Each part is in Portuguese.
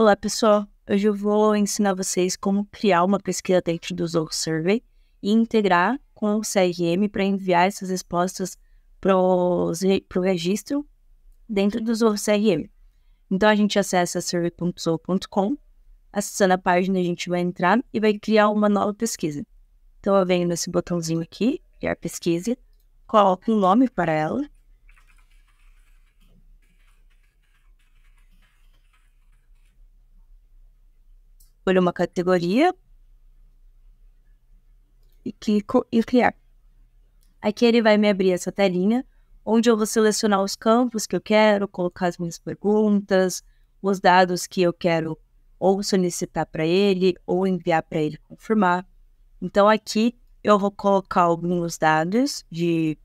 Olá, pessoal. Hoje eu vou ensinar vocês como criar uma pesquisa dentro do Zoho Survey e integrar com o CRM para enviar essas respostas para o registro dentro do Zoho CRM. Então, a gente acessa survey.zoho.com. Acessando a página, a gente vai entrar e vai criar uma nova pesquisa. Então, eu venho nesse botãozinho aqui, criar pesquisa, coloco um nome para ela escolhe uma categoria e clico em criar. Aqui ele vai me abrir essa telinha, onde eu vou selecionar os campos que eu quero, colocar as minhas perguntas, os dados que eu quero ou solicitar para ele ou enviar para ele confirmar. Então aqui eu vou colocar alguns dados de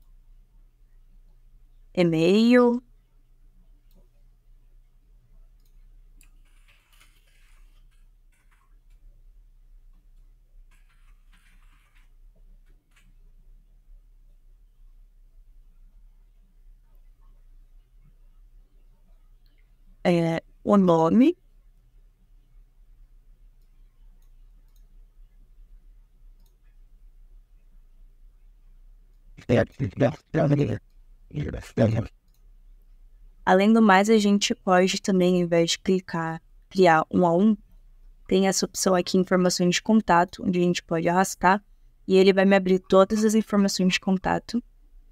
e-mail, o nome Além do mais, a gente pode também, ao invés de clicar criar um a um, tem essa opção aqui, informações de contato, onde a gente pode arrastar e ele vai me abrir todas as informações de contato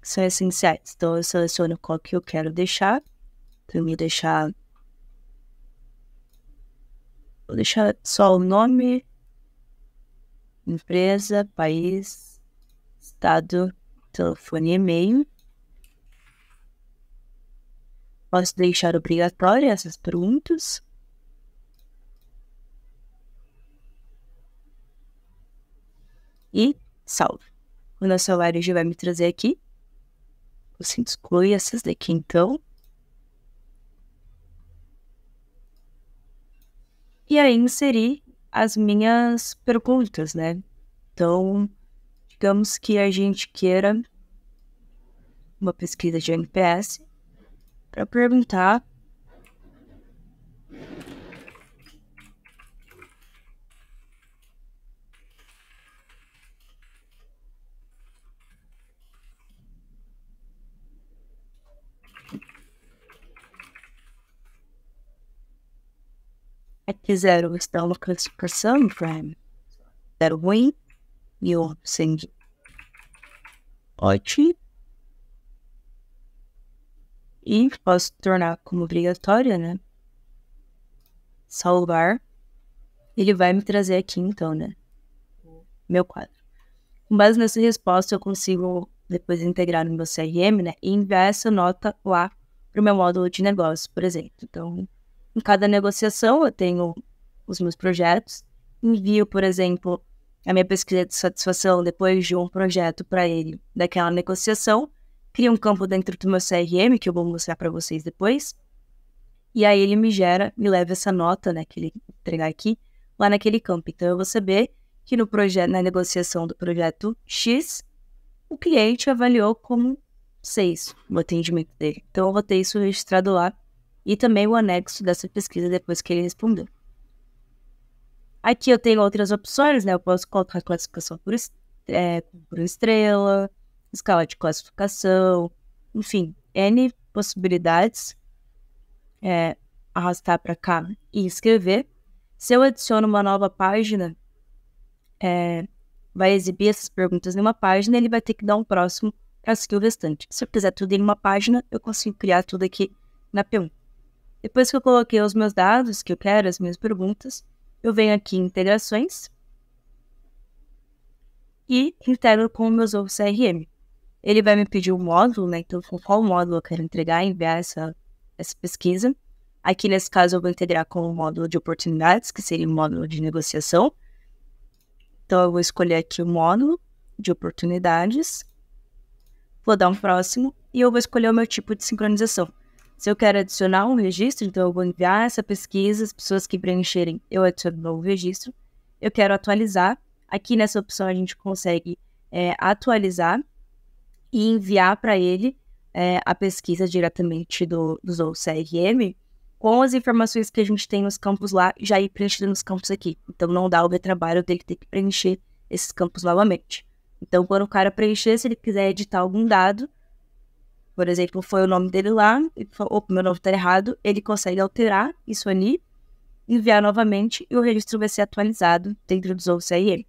que são essenciais. Então, eu seleciono qual que eu quero deixar, para me deixar Vou deixar só o nome, empresa, país, estado, telefone e e-mail. Posso deixar obrigatória essas perguntas? E salve. O nosso celular já vai me trazer aqui. Você exclui essas daqui então. e aí inseri as minhas perguntas, né? Então, digamos que a gente queira uma pesquisa de NPS para perguntar é que zero está uma classificação prime. Zero tá ruim e um sendo. Ótimo. E posso tornar como obrigatória, né? Salvar. Ele vai me trazer aqui, então, né? Meu quadro. Com base nessa resposta, eu consigo depois integrar no meu CRM, né? E enviar essa nota lá para o meu módulo de negócio, por exemplo. Então, em cada negociação, eu tenho os meus projetos, envio, por exemplo, a minha pesquisa de satisfação depois de um projeto para ele daquela negociação, crio um campo dentro do meu CRM, que eu vou mostrar para vocês depois, e aí ele me gera, me leva essa nota, né, que ele entregar aqui, lá naquele campo. Então eu vou saber que no projeto, na negociação do projeto X, o cliente avaliou como 6 o atendimento dele. Então eu vou ter isso registrado lá e também o anexo dessa pesquisa depois que ele respondeu. Aqui eu tenho outras opções, né? Eu posso colocar classificação por, est é, por estrela, escala de classificação, enfim, N possibilidades. É, arrastar para cá e escrever. Se eu adiciono uma nova página, é, vai exibir essas perguntas em uma página, ele vai ter que dar um próximo para seguir o restante. Se eu quiser tudo em uma página, eu consigo criar tudo aqui na P1. Depois que eu coloquei os meus dados que eu quero, as minhas perguntas, eu venho aqui em integrações e integro com o meu Zorro CRM. Ele vai me pedir o um módulo, né? Então, com qual módulo eu quero entregar, enviar essa, essa pesquisa. Aqui, nesse caso, eu vou integrar com o módulo de oportunidades, que seria o módulo de negociação. Então, eu vou escolher aqui o módulo de oportunidades. Vou dar um próximo e eu vou escolher o meu tipo de sincronização. Se eu quero adicionar um registro, então eu vou enviar essa pesquisa, as pessoas que preencherem, eu adiciono um novo registro. Eu quero atualizar. Aqui nessa opção a gente consegue é, atualizar e enviar para ele é, a pesquisa diretamente do, do CRM com as informações que a gente tem nos campos lá, já ir preenchendo nos campos aqui. Então não dá o retrabalho dele ter que preencher esses campos novamente. Então, quando o cara preencher, se ele quiser editar algum dado, por exemplo, foi o nome dele lá, e falou, opa, meu nome está errado, ele consegue alterar isso ali, enviar novamente e o registro vai ser atualizado dentro do CRM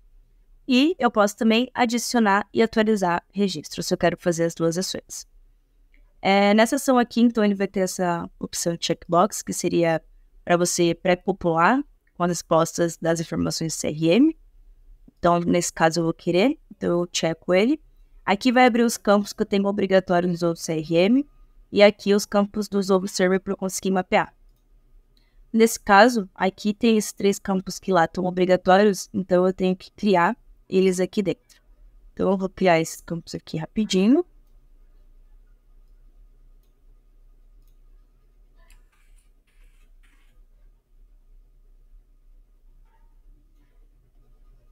E eu posso também adicionar e atualizar registros, se eu quero fazer as duas ações. É, nessa ação aqui, então, ele vai ter essa opção checkbox, que seria para você pré-popular com as respostas das informações CRM. Então, nesse caso, eu vou querer, então eu checo ele. Aqui vai abrir os campos que eu tenho obrigatório no outros CRM e aqui os campos do Zoho Server para eu conseguir mapear. Nesse caso, aqui tem esses três campos que lá estão obrigatórios, então eu tenho que criar eles aqui dentro. Então eu vou criar esses campos aqui rapidinho.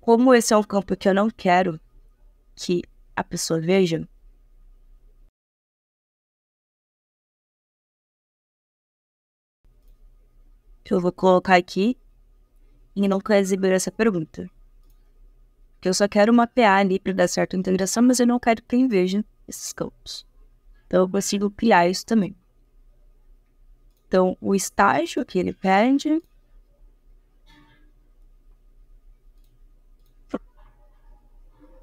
Como esse é um campo que eu não quero que a pessoa veja eu vou colocar aqui e não quer exibir essa pergunta. porque eu só quero mapear ali para dar certa integração, mas eu não quero que ele veja esses campos. Então eu consigo criar isso também. Então o estágio que ele pede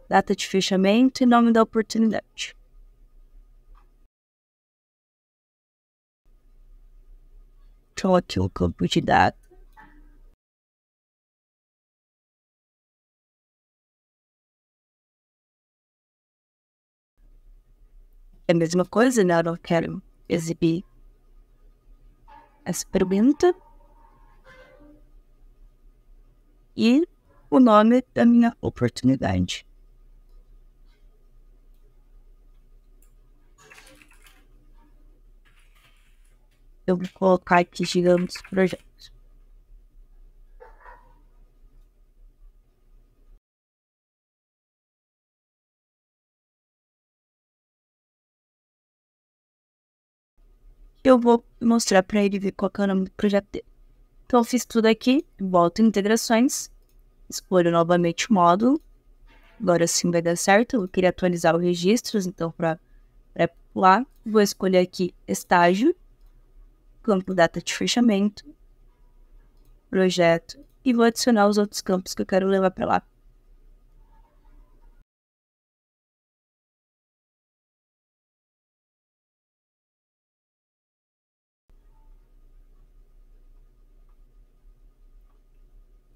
data de fechamento e nome da oportunidade. Troque o campo de data. É a mesma coisa, né? Eu não quero exibir essa pergunta. E o nome da minha oportunidade. eu vou colocar aqui digamos projetos. Eu vou mostrar para ele ver qual é o nome do projeto dele. Então, eu fiz tudo aqui, boto integrações, escolho novamente o módulo. Agora sim vai dar certo. Eu queria atualizar os registros, então, para pular, vou escolher aqui estágio campo data de fechamento, projeto, e vou adicionar os outros campos que eu quero levar para lá.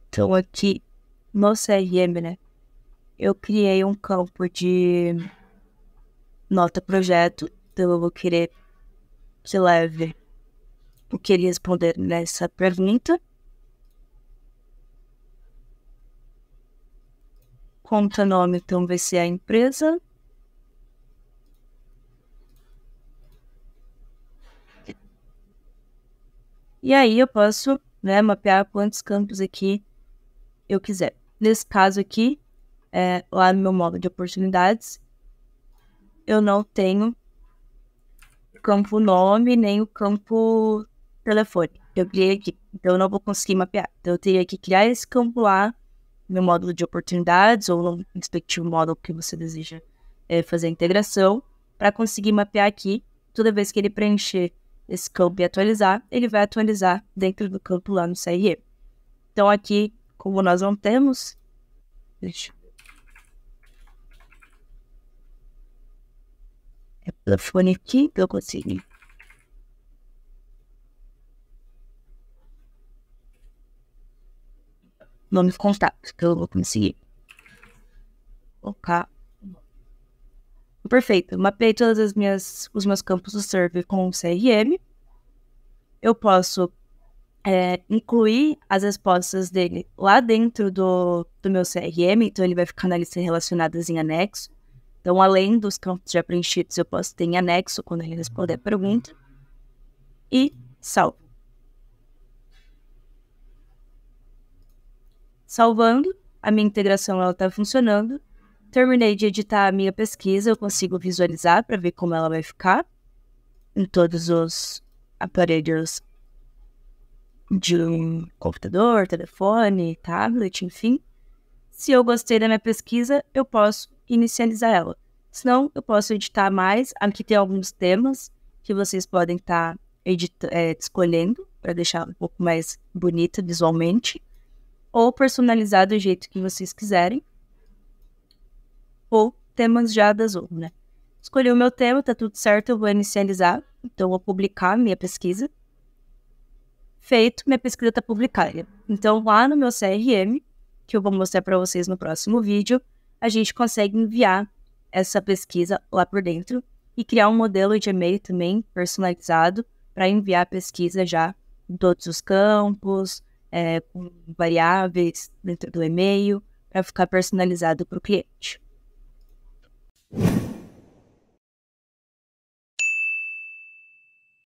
Então aqui no CRM, né? Eu criei um campo de nota projeto, então eu vou querer que leve o que responder nessa pergunta. Conta nome, então vai ser a empresa. E aí eu posso né, mapear quantos campos aqui eu quiser. Nesse caso aqui, é, lá no meu modo de oportunidades, eu não tenho campo nome nem o campo telefone eu criei aqui. Então eu não vou conseguir mapear. Então eu teria que criar esse campo lá, meu módulo de oportunidades ou no respectivo módulo que você deseja é, fazer a integração, para conseguir mapear aqui. Toda vez que ele preencher esse campo e atualizar, ele vai atualizar dentro do campo lá no CRE. Então aqui, como nós não temos. Deixa eu ver. É telefone aqui que então eu consigo nome dos que eu vou conseguir colocar. Perfeito. Mapei todas as minhas, os meus campos do server com o CRM. Eu posso é, incluir as respostas dele lá dentro do, do meu CRM, então ele vai ficar na lista relacionadas em anexo. Então, além dos campos já preenchidos, eu posso ter em anexo quando ele responder a pergunta. E salvo. salvando, a minha integração ela está funcionando. Terminei de editar a minha pesquisa, eu consigo visualizar para ver como ela vai ficar em todos os aparelhos de um computador, telefone, tablet, enfim. Se eu gostei da minha pesquisa, eu posso inicializar ela. Se não, eu posso editar mais. Aqui tem alguns temas que vocês podem estar tá é, escolhendo para deixar um pouco mais bonita visualmente ou personalizar do jeito que vocês quiserem, ou temas já da Zoom, né? Escolhi o meu tema, tá tudo certo, eu vou inicializar, então vou publicar minha pesquisa. Feito, minha pesquisa tá publicada. Então lá no meu CRM, que eu vou mostrar para vocês no próximo vídeo, a gente consegue enviar essa pesquisa lá por dentro e criar um modelo de e-mail também personalizado para enviar a pesquisa já em todos os campos, é, com variáveis dentro do e-mail para ficar personalizado para o cliente.